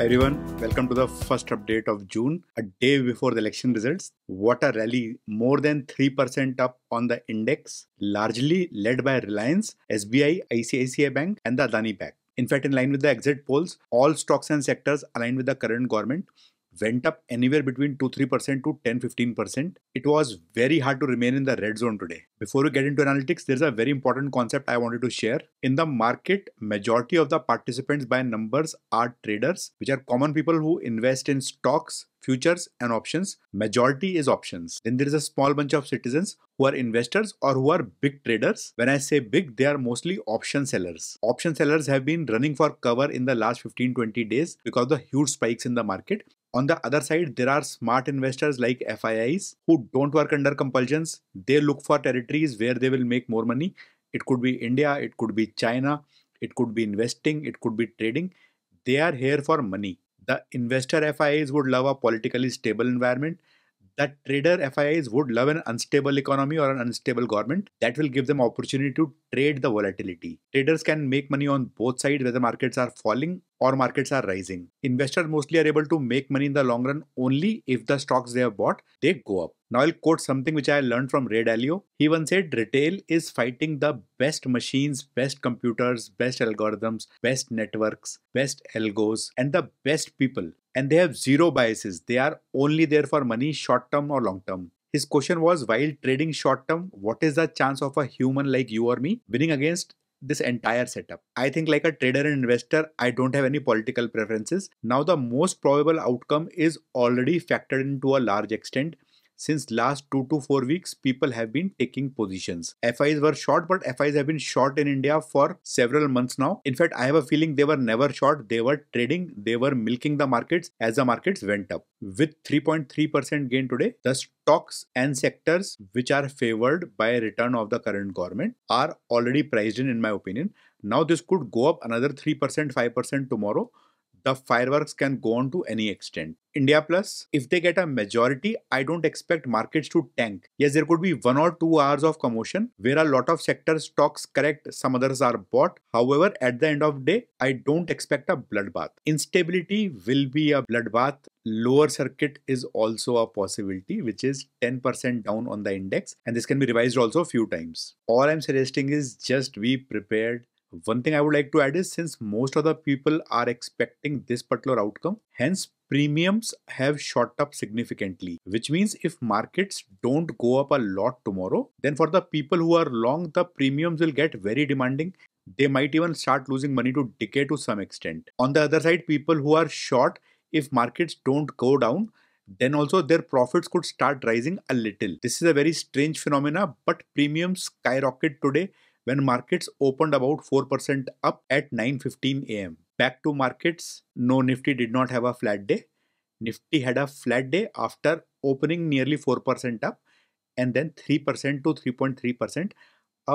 Hi everyone, welcome to the first update of June, a day before the election results. What a rally, more than 3% up on the index, largely led by Reliance, SBI, ICICI Bank, and the Adani Bank. In fact, in line with the exit polls, all stocks and sectors aligned with the current government went up anywhere between 2-3% to 10-15%. It was very hard to remain in the red zone today. Before we get into analytics, there's a very important concept I wanted to share. In the market, majority of the participants by numbers are traders, which are common people who invest in stocks, futures and options majority is options then there is a small bunch of citizens who are investors or who are big traders when i say big they are mostly option sellers option sellers have been running for cover in the last 15 20 days because of the huge spikes in the market on the other side, there are smart investors like FIIs who don't work under compulsions. They look for territories where they will make more money. It could be India, it could be China, it could be investing, it could be trading. They are here for money. The investor FIIs would love a politically stable environment that trader FIIs would love an unstable economy or an unstable government. That will give them opportunity to trade the volatility. Traders can make money on both sides, whether markets are falling or markets are rising. Investors mostly are able to make money in the long run only if the stocks they have bought they go up. Now I'll quote something which I learned from Ray Dalio. He once said retail is fighting the best machines, best computers, best algorithms, best networks, best algos, and the best people and they have zero biases. They are only there for money, short term or long term. His question was while trading short term, what is the chance of a human like you or me winning against this entire setup? I think, like a trader and investor, I don't have any political preferences. Now, the most probable outcome is already factored into a large extent since last 2 to 4 weeks people have been taking positions fis were short but fis have been short in india for several months now in fact i have a feeling they were never short they were trading they were milking the markets as the markets went up with 3.3% gain today the stocks and sectors which are favored by return of the current government are already priced in in my opinion now this could go up another 3% 5% tomorrow the fireworks can go on to any extent. India Plus, if they get a majority, I don't expect markets to tank. Yes, there could be one or two hours of commotion where a lot of sector stocks correct, some others are bought. However, at the end of the day, I don't expect a bloodbath. Instability will be a bloodbath. Lower circuit is also a possibility, which is 10% down on the index. And this can be revised also a few times. All I'm suggesting is just be prepared one thing I would like to add is since most of the people are expecting this particular outcome, hence premiums have shot up significantly, which means if markets don't go up a lot tomorrow, then for the people who are long, the premiums will get very demanding. They might even start losing money to decay to some extent. On the other side, people who are short, if markets don't go down, then also their profits could start rising a little. This is a very strange phenomena, but premiums skyrocket today when markets opened about 4% up at 9:15 a.m. Back to markets, no Nifty did not have a flat day. Nifty had a flat day after opening nearly 4% up and then 3% to 3.3%,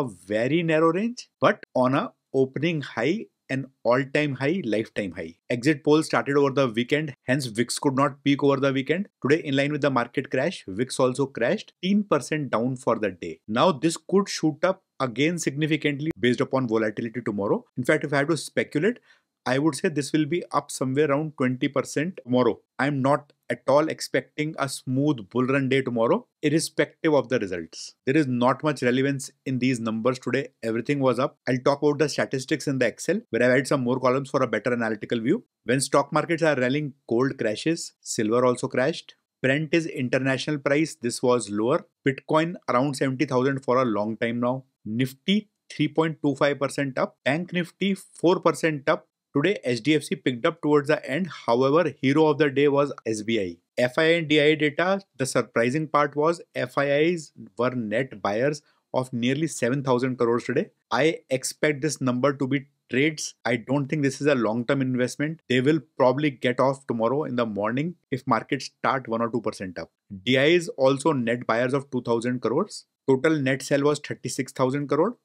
a very narrow range, but on a opening high an all-time high, lifetime high. Exit polls started over the weekend, hence VIX could not peak over the weekend. Today, in line with the market crash, VIX also crashed 10% down for the day. Now, this could shoot up again significantly based upon volatility tomorrow. In fact, if I had to speculate, I would say this will be up somewhere around 20% tomorrow. I'm not at all expecting a smooth bull run day tomorrow, irrespective of the results. There is not much relevance in these numbers today. Everything was up. I'll talk about the statistics in the Excel, where I've added some more columns for a better analytical view. When stock markets are rallying, gold crashes, silver also crashed. Brent is international price. This was lower. Bitcoin around 70,000 for a long time now. Nifty 3.25% up. Bank Nifty 4% up. Today, HDFC picked up towards the end. However, hero of the day was SBI. FII and DII data, the surprising part was FIIs were net buyers of nearly 7,000 crores today. I expect this number to be trades. I don't think this is a long-term investment. They will probably get off tomorrow in the morning if markets start 1 or 2% up. DI is also net buyers of 2,000 crores. Total net sell was 36,000 crore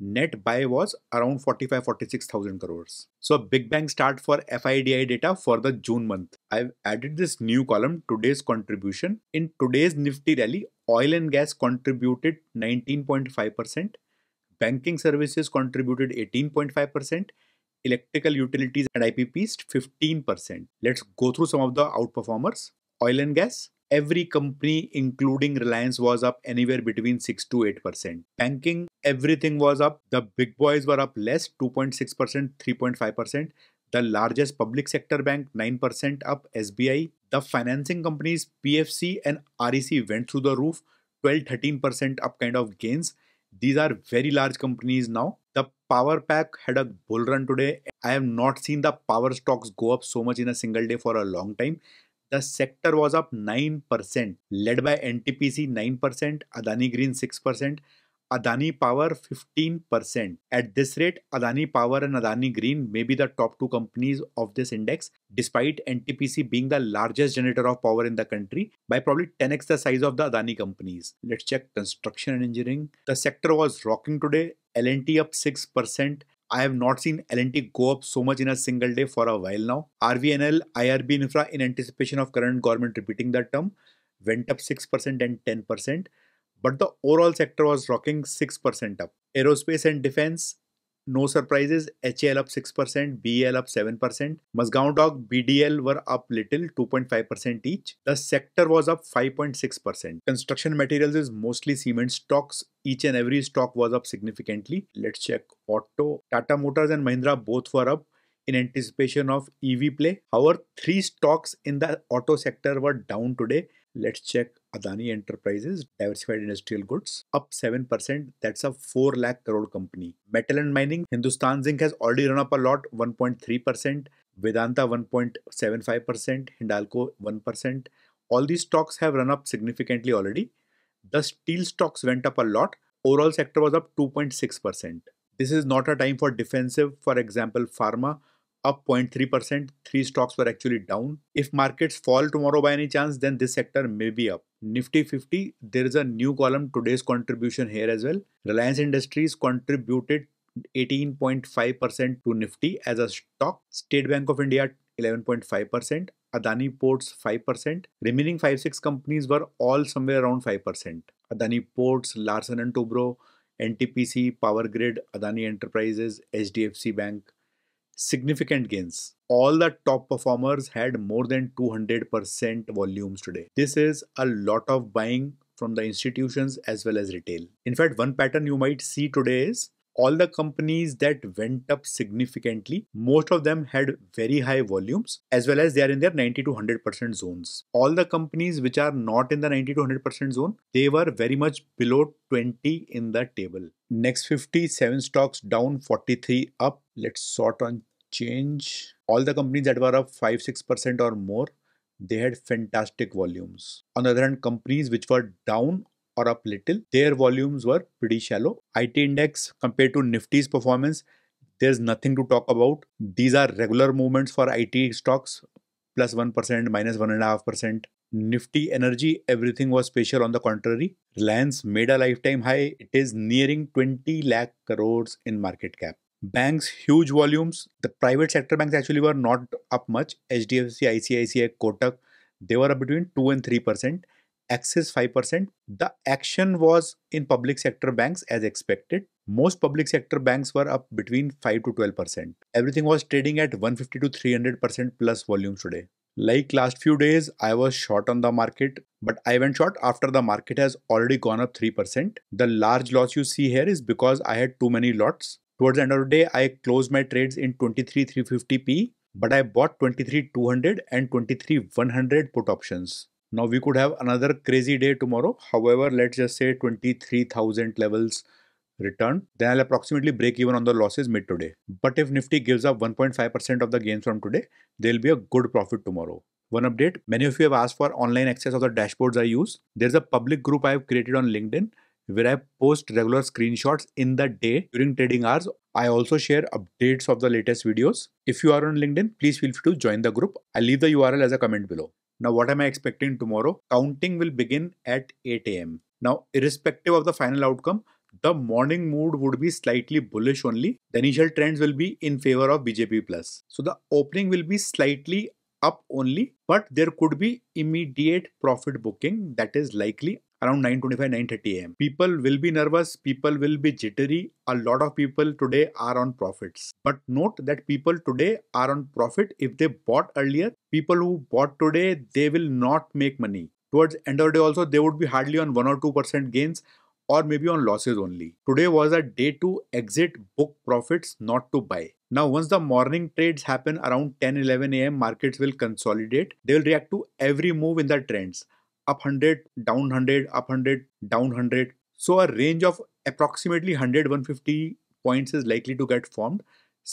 net buy was around 45 46000 crores so big bang start for FIDI data for the June month I've added this new column today's contribution in today's nifty rally oil and gas contributed 19.5% banking services contributed 18.5% electrical utilities and IPPs 15% let's go through some of the outperformers oil and gas every company including reliance was up anywhere between 6 to 8% banking everything was up the big boys were up less 2.6% 3.5% the largest public sector bank 9% up sbi the financing companies pfc and rec went through the roof 12 13% up kind of gains these are very large companies now the power pack had a bull run today i have not seen the power stocks go up so much in a single day for a long time the sector was up 9%, led by NTPC 9%, Adani Green 6%, Adani Power 15%. At this rate, Adani Power and Adani Green may be the top two companies of this index, despite NTPC being the largest generator of power in the country by probably 10x the size of the Adani companies. Let's check construction and engineering. The sector was rocking today. LNT up 6%, I have not seen L&T go up so much in a single day for a while now. RVNL, IRB Infra in anticipation of current government repeating that term went up 6% and 10%, but the overall sector was rocking 6% up. Aerospace and defense no surprises. HAL up 6%, BL up 7%. Musgaon Dock, BDL were up little, 2.5% each. The sector was up 5.6%. Construction materials is mostly cement stocks. Each and every stock was up significantly. Let's check auto. Tata Motors and Mahindra both were up in anticipation of EV play. However, three stocks in the auto sector were down today. Let's check Adani Enterprises, diversified industrial goods, up 7%. That's a 4 lakh crore company. Metal and mining, Hindustan Zinc has already run up a lot, 1.3%. Vedanta 1.75%, Hindalco 1%. All these stocks have run up significantly already. The steel stocks went up a lot. Overall sector was up 2.6%. This is not a time for defensive, for example, pharma up 0.3%, three stocks were actually down. If markets fall tomorrow by any chance, then this sector may be up. Nifty 50, there is a new column, today's contribution here as well. Reliance Industries contributed 18.5% to Nifty as a stock, State Bank of India 11.5%, Adani Ports 5%. Remaining 5 6 companies were all somewhere around 5%. Adani Ports, Larsen and Toubro, NTPC, Power Grid, Adani Enterprises, HDFC Bank, significant gains. All the top performers had more than 200% volumes today. This is a lot of buying from the institutions as well as retail. In fact, one pattern you might see today is all the companies that went up significantly, most of them had very high volumes as well as they are in their 90 to 100% zones. All the companies which are not in the 90 to 100% zone, they were very much below 20 in the table. Next 57 stocks down, 43 up. Let's sort on change, all the companies that were up 5 6% or more, they had fantastic volumes. On the other hand, companies which were down or up little, their volumes were pretty shallow. IT index compared to Nifty's performance, there's nothing to talk about. These are regular movements for IT stocks, plus 1%, minus 1.5%. Nifty Energy, everything was special. On the contrary, Reliance made a lifetime high. It is nearing 20 lakh crores in market cap banks huge volumes the private sector banks actually were not up much hdfc icici kotak they were between 2 and 3% axis 5% the action was in public sector banks as expected most public sector banks were up between 5 to 12% everything was trading at 150 to 300% plus volumes today like last few days i was short on the market but i went short after the market has already gone up 3% the large loss you see here is because i had too many lots Towards the end of the day, I closed my trades in 23,350p, but I bought 23,200 and 23,100 put options. Now we could have another crazy day tomorrow. However, let's just say 23,000 levels return. Then I'll approximately break even on the losses mid today. But if Nifty gives up 1.5% of the gains from today, there'll be a good profit tomorrow. One update, many of you have asked for online access of the dashboards I use. There's a public group I've created on LinkedIn where I post regular screenshots in the day during trading hours. I also share updates of the latest videos. If you are on LinkedIn, please feel free to join the group. I'll leave the URL as a comment below. Now, what am I expecting tomorrow? Counting will begin at 8 a.m. Now, irrespective of the final outcome, the morning mood would be slightly bullish only. The initial trends will be in favor of BJP plus. So the opening will be slightly up only, but there could be immediate profit booking that is likely around 9:25 9:30 a.m. People will be nervous, people will be jittery. A lot of people today are on profits. But note that people today are on profit if they bought earlier. People who bought today, they will not make money. Towards end of the day also they would be hardly on 1 or 2% gains or maybe on losses only. Today was a day to exit book profits not to buy. Now once the morning trades happen around 10 11 a.m. markets will consolidate. They will react to every move in the trends up 100, down 100, up 100, down 100. So a range of approximately 100 150 points is likely to get formed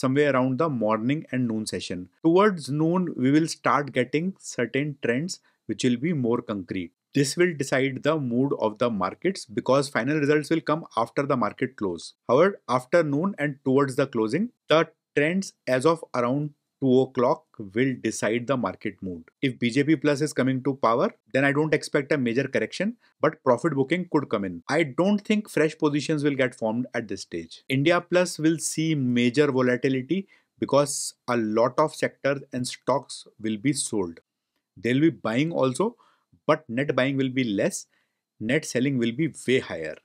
somewhere around the morning and noon session. Towards noon, we will start getting certain trends which will be more concrete. This will decide the mood of the markets because final results will come after the market close. However, after noon and towards the closing, the trends as of around 2 o'clock will decide the market mood. If BJP Plus is coming to power, then I don't expect a major correction, but profit booking could come in. I don't think fresh positions will get formed at this stage. India Plus will see major volatility because a lot of sectors and stocks will be sold. They'll be buying also, but net buying will be less, net selling will be way higher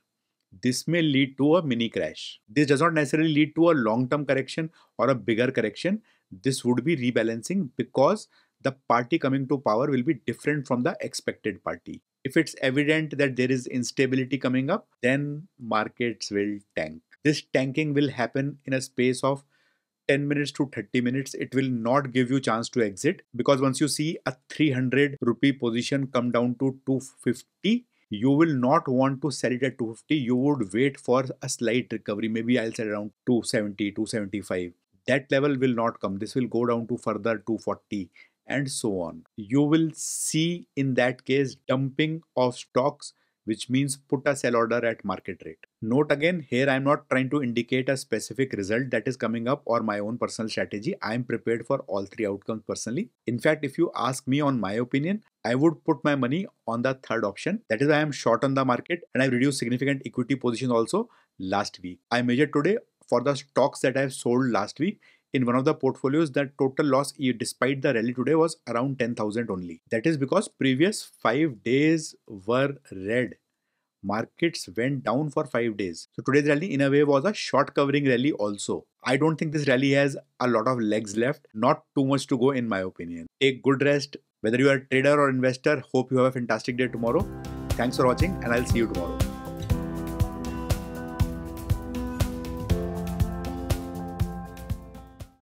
this may lead to a mini crash. This does not necessarily lead to a long-term correction or a bigger correction. This would be rebalancing because the party coming to power will be different from the expected party. If it's evident that there is instability coming up, then markets will tank. This tanking will happen in a space of 10 minutes to 30 minutes it will not give you chance to exit because once you see a 300 rupee position come down to 250 you will not want to sell it at 250 you would wait for a slight recovery maybe i'll sell around 270 275 that level will not come this will go down to further 240 and so on you will see in that case dumping of stocks which means put a sell order at market rate. Note again, here I am not trying to indicate a specific result that is coming up or my own personal strategy. I am prepared for all three outcomes personally. In fact, if you ask me on my opinion, I would put my money on the third option. That is why I am short on the market and I reduced significant equity positions also last week. I measured today for the stocks that I have sold last week in one of the portfolios the total loss eh, despite the rally today was around 10000 only that is because previous 5 days were red markets went down for 5 days so today's rally in a way was a short covering rally also i don't think this rally has a lot of legs left not too much to go in my opinion take good rest whether you are a trader or investor hope you have a fantastic day tomorrow thanks for watching and i'll see you tomorrow